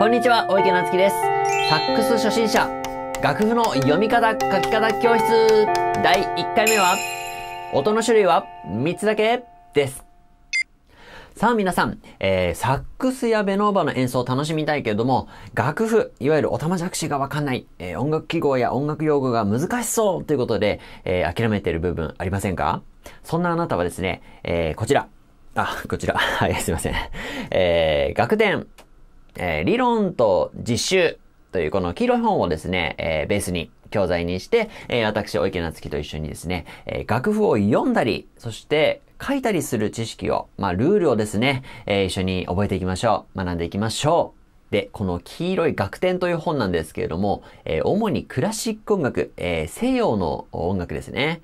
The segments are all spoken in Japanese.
こんにちは、大池なつきです。サックス初心者、楽譜の読み方、書き方教室、第1回目は、音の種類は3つだけです。さあ皆さん、えー、サックスやベノーバの演奏を楽しみたいけれども、楽譜、いわゆるおたまじゃくしがわかんない、えー、音楽記号や音楽用語が難しそうということで、えー、諦めている部分ありませんかそんなあなたはですね、えー、こちら。あ、こちら。はい、すいません。えー、楽典えー、理論と実習というこの黄色い本をですね、えー、ベースに教材にして、えー、私、お池夏樹と一緒にですね、えー、楽譜を読んだり、そして書いたりする知識を、まあ、ルールをですね、えー、一緒に覚えていきましょう。学んでいきましょう。で、この黄色い楽天という本なんですけれども、えー、主にクラシック音楽、えー、西洋の音楽ですね。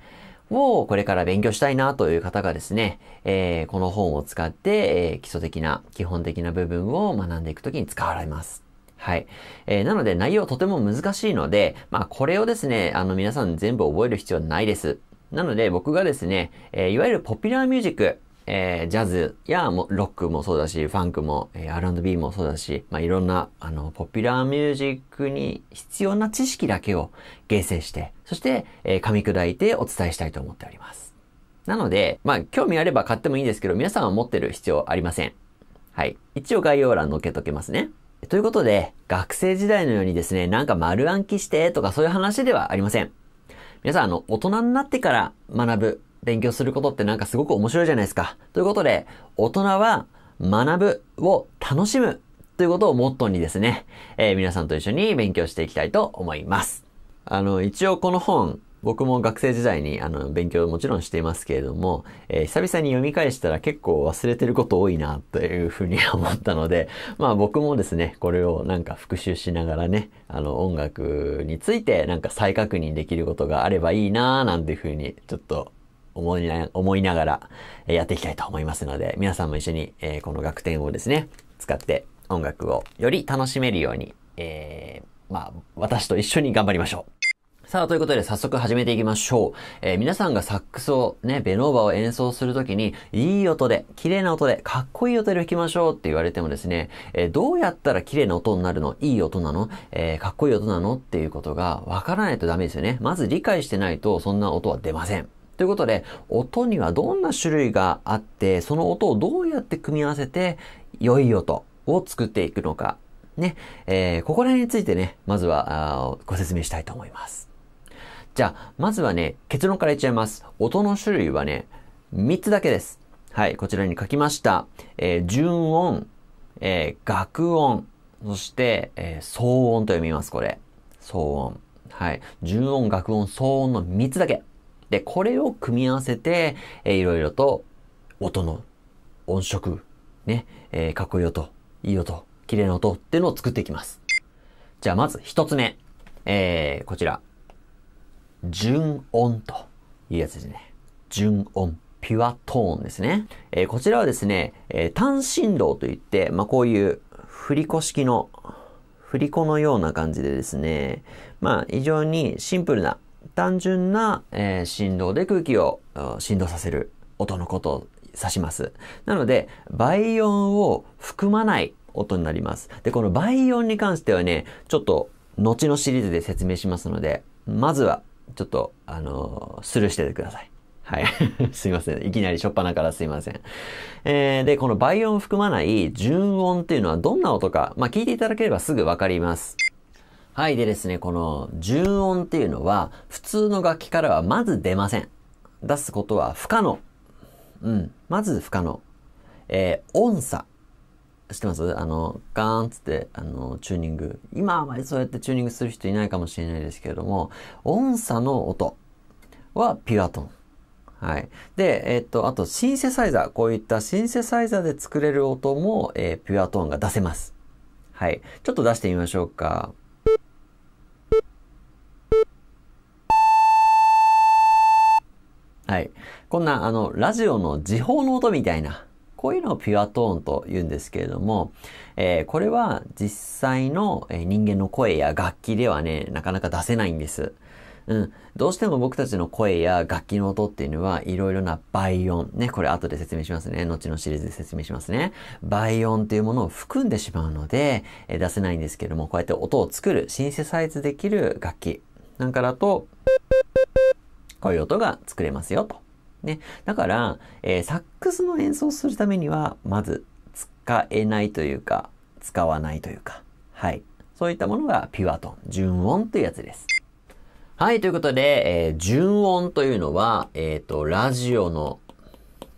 をこれから勉強したいなという方がですね、えー、この本を使って、えー、基礎的な、基本的な部分を学んでいくときに使われます。はい。えー、なので内容とても難しいので、まあこれをですね、あの皆さん全部覚える必要ないです。なので僕がですね、えいわゆるポピュラーミュージック、えー、ジャズやもロックもそうだし、ファンクも、えー、R&B もそうだし、まあ、いろんな、あの、ポピュラーミュージックに必要な知識だけを形成して、そして、えー、噛み砕いてお伝えしたいと思っております。なので、まあ、興味あれば買ってもいいんですけど、皆さんは持ってる必要ありません。はい。一応概要欄載っけとけますね。ということで、学生時代のようにですね、なんか丸暗記してとかそういう話ではありません。皆さん、あの、大人になってから学ぶ勉強することってなんかすごく面白いじゃないですか。ということで、大人は学ぶを楽しむということをモットーにですね、えー、皆さんと一緒に勉強していきたいと思います。あの、一応この本、僕も学生時代にあの勉強もちろんしていますけれども、えー、久々に読み返したら結構忘れてること多いなというふうに思ったので、まあ僕もですね、これをなんか復習しながらね、あの音楽についてなんか再確認できることがあればいいなぁなんていうふうにちょっと思いな思いながらやっていきたいと思いますので、皆さんも一緒に、えー、この楽天をですね、使って音楽をより楽しめるように、えー、まあ、私と一緒に頑張りましょう。さあ、ということで早速始めていきましょう。えー、皆さんがサックスをね、ベノーバを演奏するときに、いい音で、綺麗な音で、かっこいい音で弾きましょうって言われてもですね、えー、どうやったら綺麗な音になるのいい音なの、えー、かっこいい音なのっていうことがわからないとダメですよね。まず理解してないと、そんな音は出ません。ということで、音にはどんな種類があって、その音をどうやって組み合わせて、良い音を作っていくのか。ね、えー、ここら辺についてね、まずはご説明したいと思います。じゃあ、まずはね、結論から言っちゃいます。音の種類はね、3つだけです。はい、こちらに書きました。えー、純音、えー、楽音、そして、えー、騒音と読みます、これ。騒音。はい。純音、楽音、騒音の3つだけ。で、これを組み合わせて、えー、いろいろと音の音色、ね、えー、かっこいい音、いい音、綺麗な音っていうのを作っていきます。じゃあまず一つ目、えー、こちら、純音というやつですね。純音。ピュアトーンですね。えー、こちらはですね、えー、単振動といって、まあ、こういう振り子式の、振り子のような感じでですね、まあ、非常にシンプルな単純な、えー、振動で空気を振動させる音のことを指します。なので、倍音を含まない音になります。で、この倍音に関してはね、ちょっと後のシリーズで説明しますので、まずはちょっと、あのー、スルーしててください。はい。すいません。いきなりしょっぱなからすいません。えー、で、この倍音を含まない純音っていうのはどんな音か、まあ、聞いていただければすぐわかります。はい。でですね、この純音っていうのは、普通の楽器からはまず出ません。出すことは不可能。うん。まず不可能。えー、音差。知ってますあの、ガーンつって、あの、チューニング。今あまりそうやってチューニングする人いないかもしれないですけれども、音差の音はピュアトーン。はい。で、えー、っと、あとシンセサイザー。こういったシンセサイザーで作れる音も、えー、ピュアトーンが出せます。はい。ちょっと出してみましょうか。はい。こんな、あの、ラジオの時報の音みたいな、こういうのをピュアトーンと言うんですけれども、えー、これは実際の人間の声や楽器ではね、なかなか出せないんです。うん。どうしても僕たちの声や楽器の音っていうのは、いろいろな倍音。ね、これ後で説明しますね。後のシリーズで説明しますね。倍音っていうものを含んでしまうので、え出せないんですけども、こうやって音を作る、シンセサイズできる楽器なんかだと、こういう音が作れますよと。ね。だから、えー、サックスの演奏するためには、まず使えないというか、使わないというか、はい。そういったものがピュアトン、純音というやつです。はい、ということで、えー、純音というのは、えっ、ー、と、ラジオの、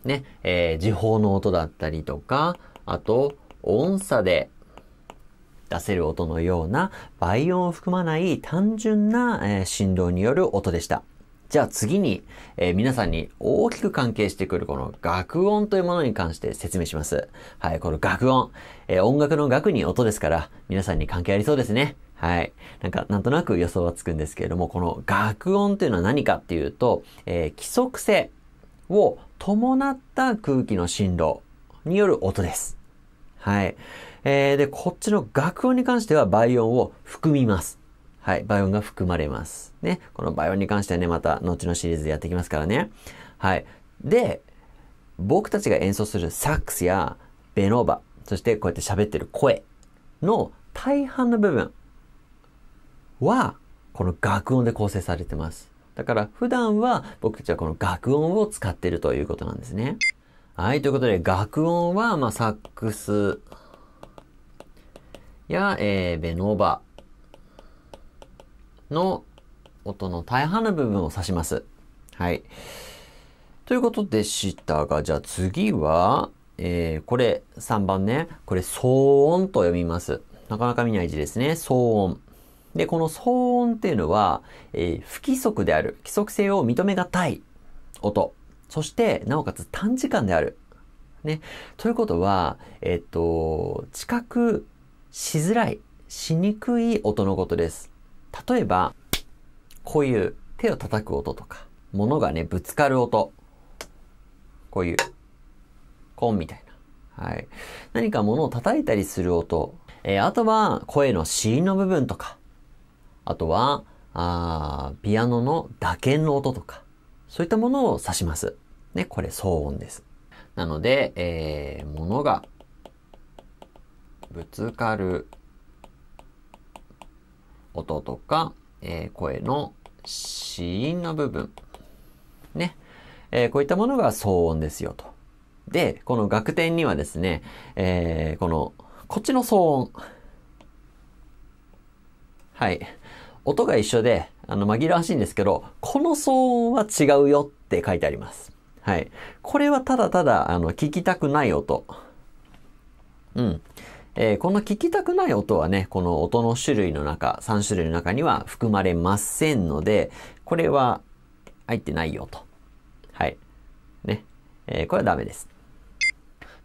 ね、えー、時報の音だったりとか、あと、音差で出せる音のような倍音を含まない単純な、え振動による音でした。じゃあ次に、えー、皆さんに大きく関係してくるこの楽音というものに関して説明します。はい、この楽音。えー、音楽の楽に音ですから、皆さんに関係ありそうですね。はい。なんか、なんとなく予想はつくんですけれども、この楽音というのは何かっていうと、えー、規則性を伴った空気の振動による音です。はい。えー、で、こっちの楽音に関しては倍音を含みます。はい、倍音が含まれます。ね。この倍音に関してはね、また後のシリーズでやっていきますからね。はい。で、僕たちが演奏するサックスやベノーバ、そしてこうやって喋ってる声の大半の部分は、この楽音で構成されてます。だから普段は僕たちはこの楽音を使ってるということなんですね。はい、ということで楽音は、まあ、サックスや、えー、ベノーバの音の大半の部分を指します。はい。ということでしたが、じゃあ次は、えー、これ3番ね。これ騒音と読みます。なかなか見ない字ですね。騒音。で、この騒音っていうのは、えー、不規則である。規則性を認めがたい音。そして、なおかつ短時間である。ね。ということは、えっと、知覚しづらい、しにくい音のことです。例えば、こういう手を叩く音とか、物がね、ぶつかる音。こういう、コンみたいな。はい。何か物を叩いたりする音。えー、あとは、声の死の部分とか。あとは、あピアノの打鍵の音とか。そういったものを指します。ね、これ騒音です。なので、えー、物がぶつかる音とか、えー、声の子音の部分。ね。えー、こういったものが騒音ですよと。で、この楽天にはですね、えー、この、こっちの騒音。はい。音が一緒で、あの、紛らわしいんですけど、この騒音は違うよって書いてあります。はい。これはただただ、あの、聞きたくない音。うん。えー、この聞きたくない音はね、この音の種類の中、3種類の中には含まれませんので、これは入ってないよと。はい。ね。えー、これはダメです。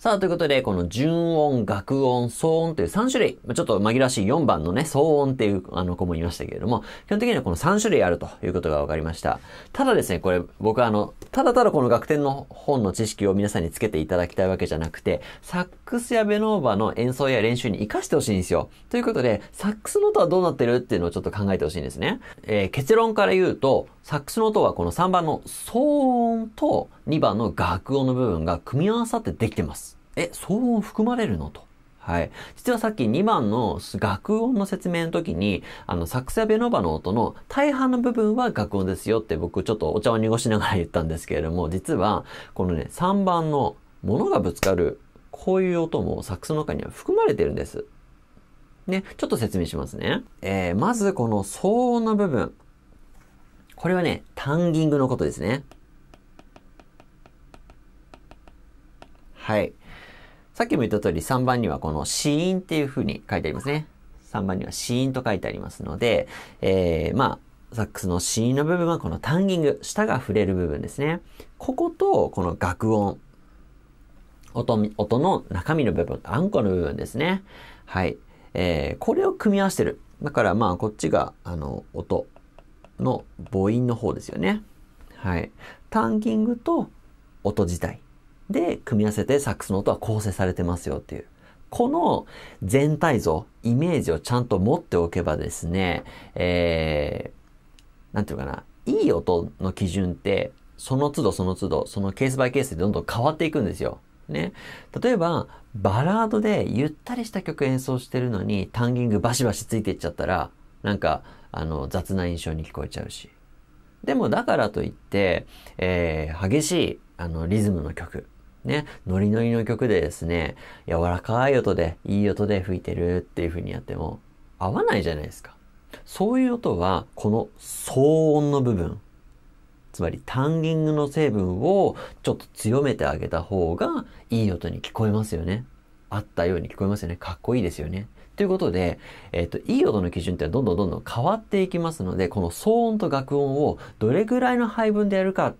さあ、ということで、この純音、楽音、騒音という3種類、ちょっと紛らわしい4番のね、騒音っていうあの子もいましたけれども、基本的にはこの3種類あるということが分かりました。ただですね、これ僕はあの、ただただこの楽天の本の知識を皆さんにつけていただきたいわけじゃなくて、サックスやベノーバの演奏や練習に活かしてほしいんですよ。ということで、サックスの音はどうなってるっていうのをちょっと考えてほしいんですね。えー、結論から言うと、サックスの音はこの3番の騒音と2番の楽音の部分が組み合わさってできてます。え、騒音含まれるのと。はい。実はさっき2番の楽音の説明の時に、あの、サクセベノバの音の大半の部分は楽音ですよって僕ちょっとお茶を濁しながら言ったんですけれども、実は、このね、3番の物がぶつかる、こういう音もサックスの中には含まれてるんです。ね、ちょっと説明しますね。えー、まずこの騒音の部分。これはね、タンギングのことですね。はい。さっきも言った通り3番にはこの死因っていう風に書いてありますね。3番には死因と書いてありますので、えー、まあ、サックスの死因の部分はこのタンギング、舌が触れる部分ですね。こことこの楽音、音、音の中身の部分、あんこの部分ですね。はい。えー、これを組み合わせてる。だからまあ、こっちが、あの、音の母音の方ですよね。はい。タンギングと音自体。で、組み合わせてサックスの音は構成されてますよっていう。この全体像、イメージをちゃんと持っておけばですね、えー、なんていうかな、いい音の基準って、その都度その都度、そのケースバイケースでどんどん変わっていくんですよ。ね。例えば、バラードでゆったりした曲演奏してるのに、タンギングバシバシついていっちゃったら、なんか、あの、雑な印象に聞こえちゃうし。でも、だからといって、えー、激しい、あの、リズムの曲ね、ノリノリの曲でですね、柔らかい音で、いい音で吹いてるっていう風にやっても、合わないじゃないですか。そういう音は、この騒音の部分、つまりタンギングの成分をちょっと強めてあげた方がいい音に聞こえますよね。あったように聞こえますよね。かっこいいですよね。ということで、えっ、ー、と、いい音の基準ってどんどんどんどん変わっていきますので、この騒音と楽音をどれぐらいの配分でやるか、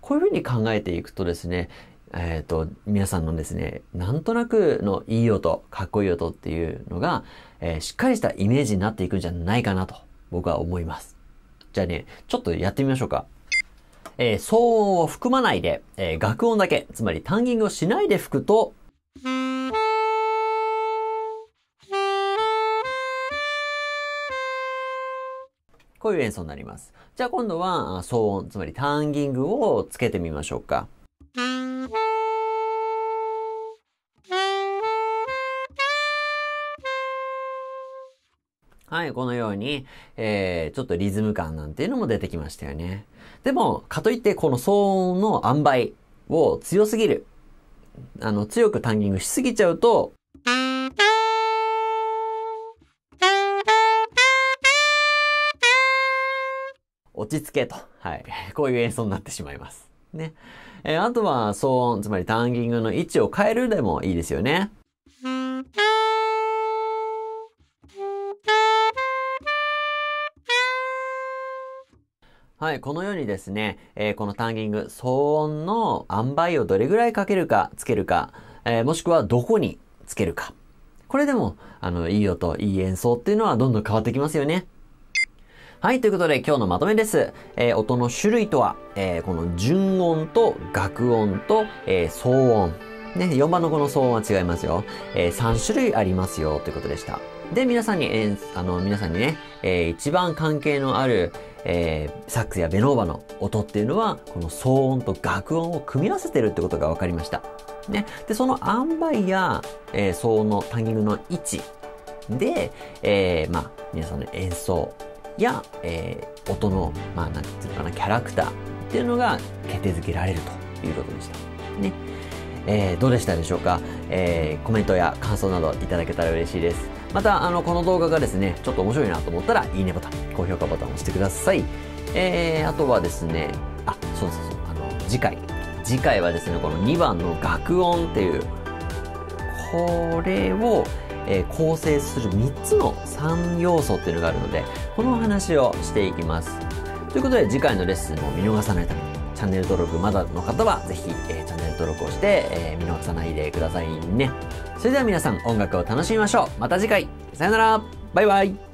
こういうふうに考えていくとですね、えっ、ー、と、皆さんのですね、なんとなくのいい音、かっこいい音っていうのが、えー、しっかりしたイメージになっていくんじゃないかなと、僕は思います。じゃあね、ちょっとやってみましょうか。えー、騒音を含まないで、えー、楽音だけ、つまりタンギングをしないで吹くと、こういう演奏になります。じゃあ今度は騒音、つまりタンギングをつけてみましょうか。はい、このように、えー、ちょっとリズム感なんていうのも出てきましたよね。でも、かといってこの騒音の塩梅を強すぎる。あの、強くタンギングしすぎちゃうと、落ち着けと。はい。こういう演奏になってしまいます。ね。えー、あとは騒音、つまりタンギングの位置を変えるでもいいですよね。はい、このようにですね、えー、このタンギング、騒音の塩梅をどれぐらいかけるか、つけるか、えー、もしくはどこにつけるか。これでも、あの、いい音、いい演奏っていうのはどんどん変わってきますよね。はい、ということで今日のまとめです。えー、音の種類とは、えー、この順音と楽音と、えー、騒音。ね、4番のこの騒音は違いますよ。え3種類ありますよ、ということでした。で、皆さんに、えあの、皆さんにね、えー、一番関係のある、えー、サックスやベノーバの音っていうのは、この騒音と楽音を組み合わせてるってことが分かりました。ね。で、その塩梅や、えー、騒音のタンギングの位置で、えー、まあ、皆さんの演奏や、えー、音の、まあ、なんていうのかな、キャラクターっていうのが決定づけられるということでした。ね。えー、どうでしたでしょうか、えー、コメントや感想などいただけたら嬉しいです。また、あの、この動画がですね、ちょっと面白いなと思ったら、いいねボタン、高評価ボタンを押してください。えー、あとはですね、あ、そうそうそう、あの、次回。次回はですね、この2番の学音っていう、これを、えー、構成する3つの3要素っていうのがあるので、このお話をしていきます。ということで、次回のレッスンも見逃さないために、チャンネル登録まだの方は、ぜひ、えー、チャンネル登録をして、えー、見逃さないでくださいね。それでは皆さん音楽を楽しみましょう。また次回。さよなら。バイバイ。